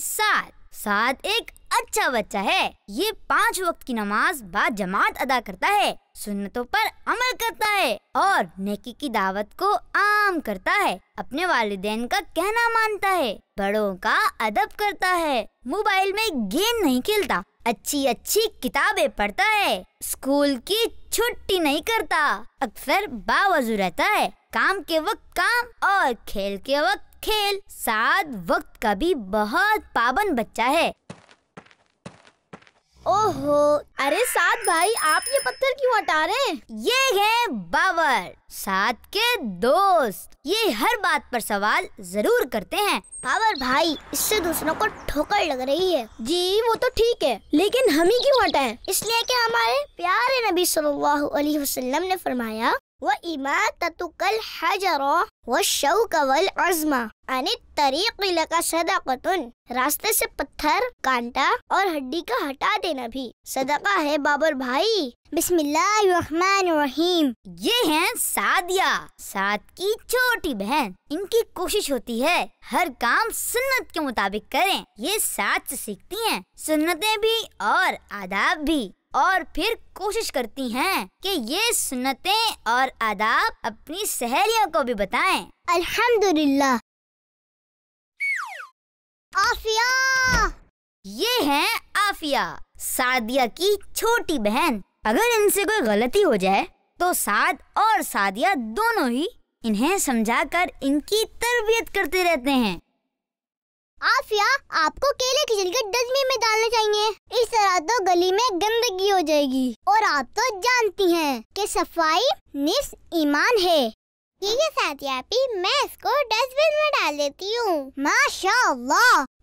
साथ साद एक अच्छा बच्चा है ये पाँच वक्त की नमाज बाद जमात अदा करता है सुन्नतों पर अमल करता है और नेकी की दावत को आम करता है अपने वाले का कहना मानता है बड़ों का अदब करता है मोबाइल में गेम नहीं खेलता अच्छी अच्छी किताबें पढ़ता है स्कूल की छुट्टी नहीं करता अक्सर बावजू रहता है काम के वक्त काम और खेल के वक्त खेल सात वक्त का भी बहुत पाबंद बच्चा है ओहो अरे सात भाई आप ये पत्थर क्यों हटा रहे हैं ये है बाबर सात के दोस्त ये हर बात पर सवाल जरूर करते हैं बाबर भाई इससे दूसरों को ठोकर लग रही है जी वो तो ठीक है लेकिन हम ही क्यों हटाए इसलिए कि हमारे प्यारे नबी सल्लल्लाहु अलैहि वसल्लम ने फरमाया वह इमा ततुकल तो हजरो वशौक वल अजमा यानी तरीक लगा सदाकतुन रास्ते से पत्थर कांटा और हड्डी का हटा देना भी सदका है बाबर भाई बिस्मिल्लाहिर्रहमानिर्रहीम ये है सादिया साद की छोटी बहन इनकी कोशिश होती है हर काम सुन्नत के मुताबिक करें ये साथ से सीखती हैं सुन्नतें भी और आदाब भी और फिर कोशिश करती हैं कि ये सुनते और आदाब अपनी सहेलियों को भी बताएं। अल्हम्दुलिल्लाह। आफिया ये है आफिया सादिया की छोटी बहन अगर इनसे कोई गलती हो जाए तो साद और सादिया दोनों ही इन्हें समझाकर इनकी तरबियत करते रहते हैं आफिया आपको केले की छिलके डस्टबिन में डालने चाहिए इस तरह तो गली में गंद जाएगी और आप तो जानती हैं कि सफाई निस ईमान है ठीक है साथियापी मैं इसको डस्टबिन में डाल देती हूँ माशा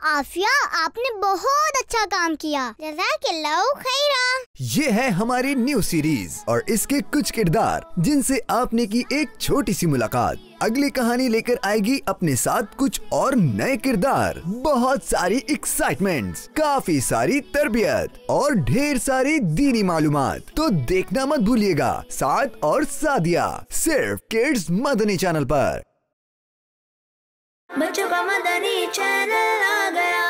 आफिया आपने बहुत अच्छा काम किया खैरा ये है हमारी न्यू सीरीज और इसके कुछ किरदार जिनसे आपने की एक छोटी सी मुलाकात अगली कहानी लेकर आएगी अपने साथ कुछ और नए किरदार बहुत सारी एक्साइटमेंट काफी सारी तरबियत और ढेर सारी दीनी मालूम तो देखना मत भूलिएगा साथ और सादिया सिर्फ किड्स मदनी चैनल पर बच्चों का मदनी चैनल आ गया